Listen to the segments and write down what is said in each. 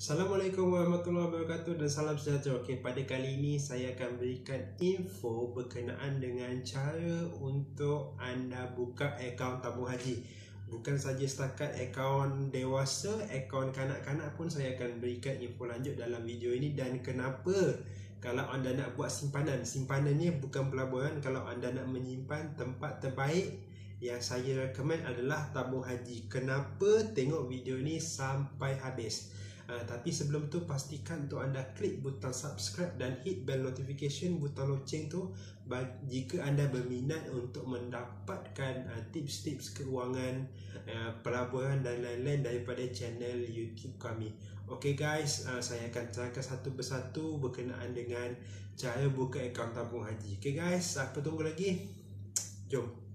Assalamualaikum warahmatullahi wabarakatuh dan salam sejahtera. Okey, pada kali ini saya akan berikan info berkenaan dengan cara untuk anda buka akaun tabung haji. Bukan saja setakat akaun dewasa, akaun kanak-kanak pun saya akan berikan info lanjut dalam video ini dan kenapa kalau anda nak buat simpanan, simpanannya bukan pelaburan. Kalau anda nak menyimpan tempat terbaik yang saya rekomen adalah tabung haji. Kenapa? Tengok video ini sampai habis. Eh, tapi sebelum tu pastikan untuk anda klik butang subscribe dan hit bell notification butang loceng tu jika anda berminat untuk mendapatkan uh, tips-tips keuangan uh, eh, pelaburan dan lain-lain daripada channel YouTube kami. Okay guys, uh, saya akan cakap satu persatu berkenaan dengan cara buka akaun tabung haji. Okay guys, apa tunggu lagi? Jom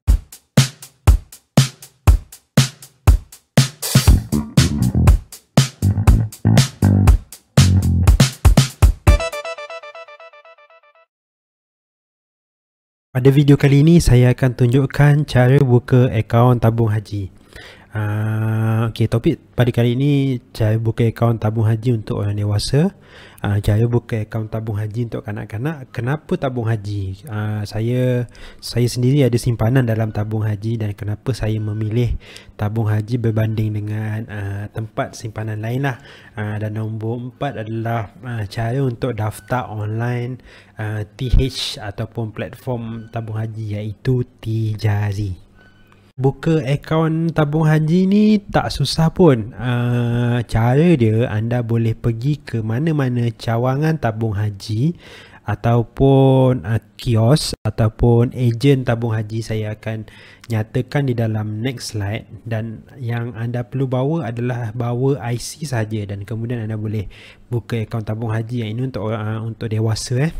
Pada video kali ini saya akan tunjukkan cara buka akaun tabung haji. Ah, okay, topik pada kali ini Jaya buka akaun tabung haji untuk orang dewasa uh, ah, Jaya buka akaun tabung haji untuk kanak-kanak Kenapa tabung haji? Ah, saya saya sendiri ada simpanan dalam tabung haji Dan kenapa saya memilih tabung haji berbanding dengan tempat simpanan lain lah Dan nombor empat adalah cara untuk daftar online TH ataupun platform tabung haji iaitu Tijazi buka akaun tabung haji ni tak susah pun. Uh, cara dia anda boleh pergi ke mana-mana cawangan tabung haji ataupun uh, kios ataupun ejen tabung haji saya akan nyatakan di dalam next slide dan yang anda perlu bawa adalah bawa IC saja dan kemudian anda boleh buka akaun tabung haji yang ini untuk uh, untuk dewasa eh.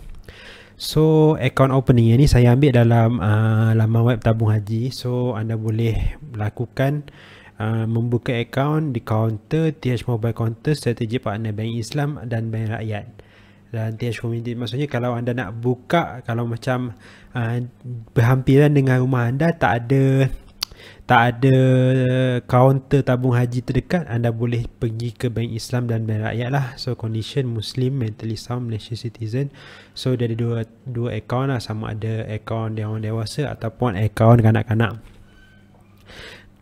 So account opening ni saya ambil dalam uh, laman web tabung haji So anda boleh lakukan uh, membuka account di counter TH Mobile Counter Strategi Partner Bank Islam dan Bank Rakyat dan TH Community maksudnya kalau anda nak buka kalau macam uh, berhampiran dengan rumah anda tak ada tak ada kaunter tabung haji terdekat anda boleh pergi ke bank Islam dan bank rakyat lah so condition Muslim mentally sound Malaysian citizen so dia ada dua dua account lah sama ada account dia orang dewasa ataupun account kanak-kanak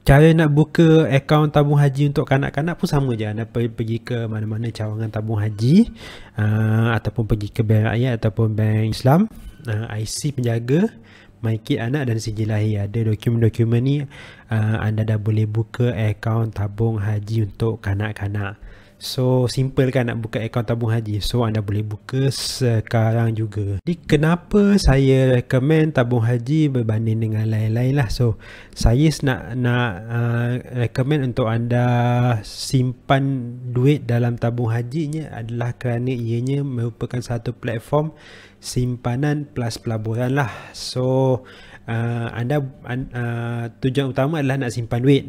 Cara nak buka akaun tabung haji untuk kanak-kanak pun sama je. Anda pergi ke mana-mana cawangan tabung haji uh, ataupun pergi ke bank rakyat ataupun bank Islam. Uh, IC penjaga. MyKid Anak dan Sijilahi ada dokumen-dokumen ni uh, anda dah boleh buka akaun tabung haji untuk kanak-kanak. So simple kan nak buka akaun tabung haji So anda boleh buka sekarang juga Jadi kenapa saya recommend tabung haji berbanding dengan lain-lain lah So saya nak, nak uh, recommend untuk anda simpan duit dalam tabung hajinya Adalah kerana ianya merupakan satu platform simpanan plus pelaburan lah So uh, anda uh, tujuan utama adalah nak simpan duit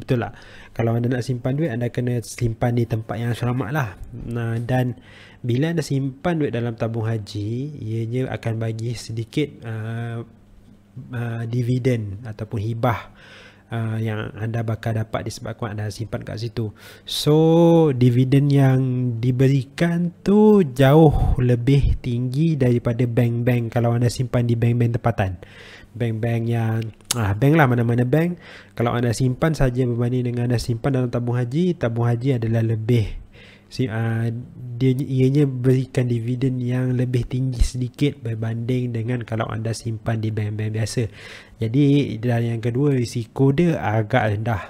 Betul Lah? kalau anda nak simpan duit anda kena simpan di tempat yang selamat lah nah, dan bila anda simpan duit dalam tabung haji ianya akan bagi sedikit uh, uh, dividen ataupun hibah Uh, yang anda bakal dapat disebabkan anda simpan kat situ. So, dividen yang diberikan tu jauh lebih tinggi daripada bank-bank kalau anda simpan di bank-bank tempatan bank-bank yang ah bank lah mana-mana bank kalau anda simpan saja berbanding dengan anda simpan dalam tabung haji tabung haji adalah lebih si, uh, dia ianya berikan dividen yang lebih tinggi sedikit berbanding dengan kalau anda simpan di bank-bank biasa jadi dan yang kedua risiko dia agak rendah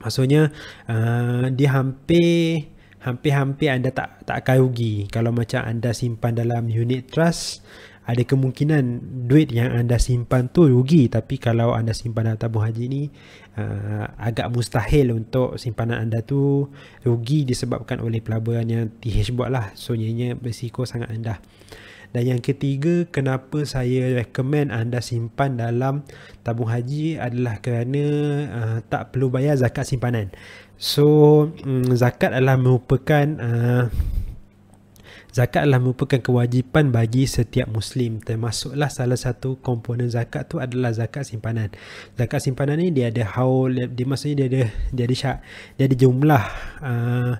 maksudnya uh, dia hampir hampir-hampir anda tak tak akan rugi kalau macam anda simpan dalam unit trust ada kemungkinan duit yang anda simpan tu rugi tapi kalau anda simpan dalam tabung haji ni uh, agak mustahil untuk simpanan anda tu rugi disebabkan oleh pelaburan yang TH buat lah so ianya risiko sangat rendah dan yang ketiga kenapa saya recommend anda simpan dalam tabung haji adalah kerana uh, tak perlu bayar zakat simpanan so um, zakat adalah merupakan uh, zakat adalah merupakan kewajipan bagi setiap muslim termasuklah salah satu komponen zakat tu adalah zakat simpanan zakat simpanan ni dia ada haul dia maksudnya dia ada dia ada syak dia ada jumlah uh,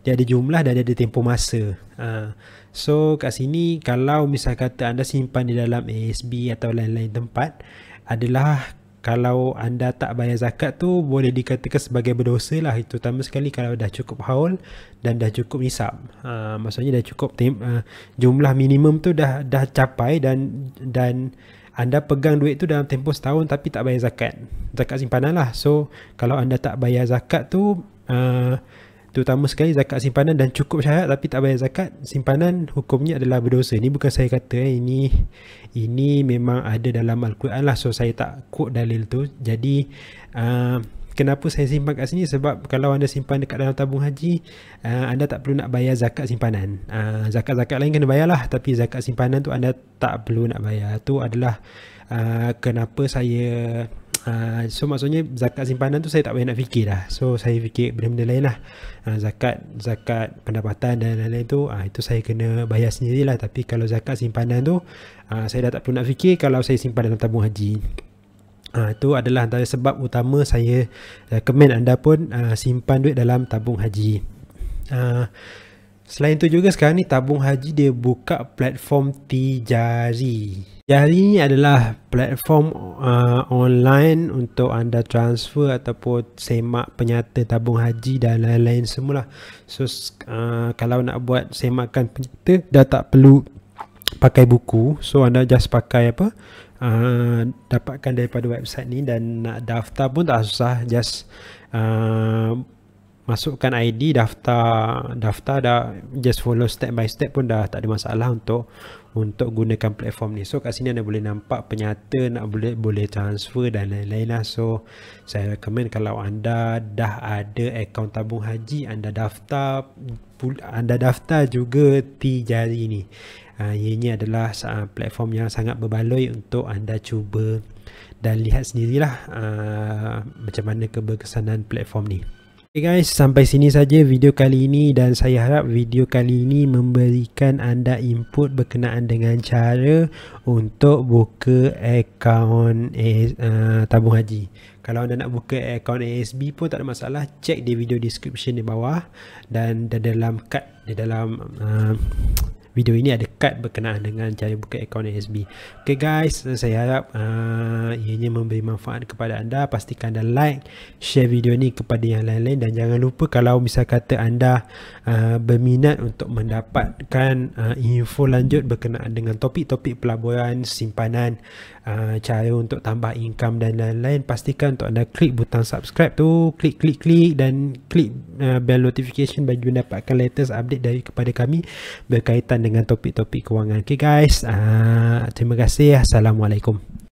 dia ada jumlah dan dia ada tempoh masa uh, so kat sini kalau misal kata anda simpan di dalam ASB atau lain-lain tempat adalah kalau anda tak bayar zakat tu boleh dikatakan sebagai berdosa lah itu terutama sekali kalau dah cukup haul dan dah cukup nisab uh, maksudnya dah cukup uh, jumlah minimum tu dah dah capai dan dan anda pegang duit tu dalam tempoh setahun tapi tak bayar zakat zakat simpanan lah so kalau anda tak bayar zakat tu uh, terutama sekali zakat simpanan dan cukup syarat tapi tak bayar zakat simpanan hukumnya adalah berdosa ini bukan saya kata eh. ini ini memang ada dalam Al-Quran lah so saya tak quote dalil tu jadi uh, kenapa saya simpan kat sini sebab kalau anda simpan dekat dalam tabung haji uh, anda tak perlu nak bayar zakat simpanan uh, zakat-zakat lain kena bayar lah tapi zakat simpanan tu anda tak perlu nak bayar tu adalah uh, kenapa saya Uh, so maksudnya zakat simpanan tu saya tak payah nak fikir lah. So saya fikir benda-benda lain lah. Uh, zakat, zakat pendapatan dan lain-lain tu, uh, itu saya kena bayar sendiri lah. Tapi kalau zakat simpanan tu, uh, saya dah tak perlu nak fikir kalau saya simpan dalam tabung haji. Uh, itu adalah antara sebab utama saya recommend anda pun uh, simpan duit dalam tabung haji. Uh, Selain itu juga sekarang ni tabung haji dia buka platform Tijari. Tijari ni adalah platform uh, online untuk anda transfer ataupun semak penyata tabung haji dan lain-lain semula. So uh, kalau nak buat semakan penyata dah tak perlu pakai buku. So anda just pakai apa? Uh, dapatkan daripada website ni dan nak daftar pun tak susah just uh, masukkan ID daftar daftar dah just follow step by step pun dah tak ada masalah untuk untuk gunakan platform ni. So kat sini anda boleh nampak penyata nak boleh boleh transfer dan lain-lain lah. So saya recommend kalau anda dah ada akaun tabung haji anda daftar anda daftar juga T jari ni. Uh, ha, ini adalah uh, platform yang sangat berbaloi untuk anda cuba dan lihat sendirilah uh, macam mana keberkesanan platform ni. Okay guys, sampai sini saja video kali ini dan saya harap video kali ini memberikan anda input berkenaan dengan cara untuk buka akaun uh, tabung haji. Kalau anda nak buka akaun ASB pun tak ada masalah, cek di video description di bawah dan di dalam card, di dalam uh, video ini ada kad berkenaan dengan cara buka akaun ASB. Okay guys, saya harap uh, ianya memberi manfaat kepada anda. Pastikan anda like, share video ini kepada yang lain-lain dan jangan lupa kalau misal kata anda uh, berminat untuk mendapatkan uh, info lanjut berkenaan dengan topik-topik pelaburan, simpanan, Ah, cara untuk tambah income dan lain-lain pastikan untuk anda klik butang subscribe tu klik klik klik dan klik uh, bell notification bagi anda dapatkan latest update dari kepada kami berkaitan dengan topik-topik kewangan ok guys uh, terima kasih Assalamualaikum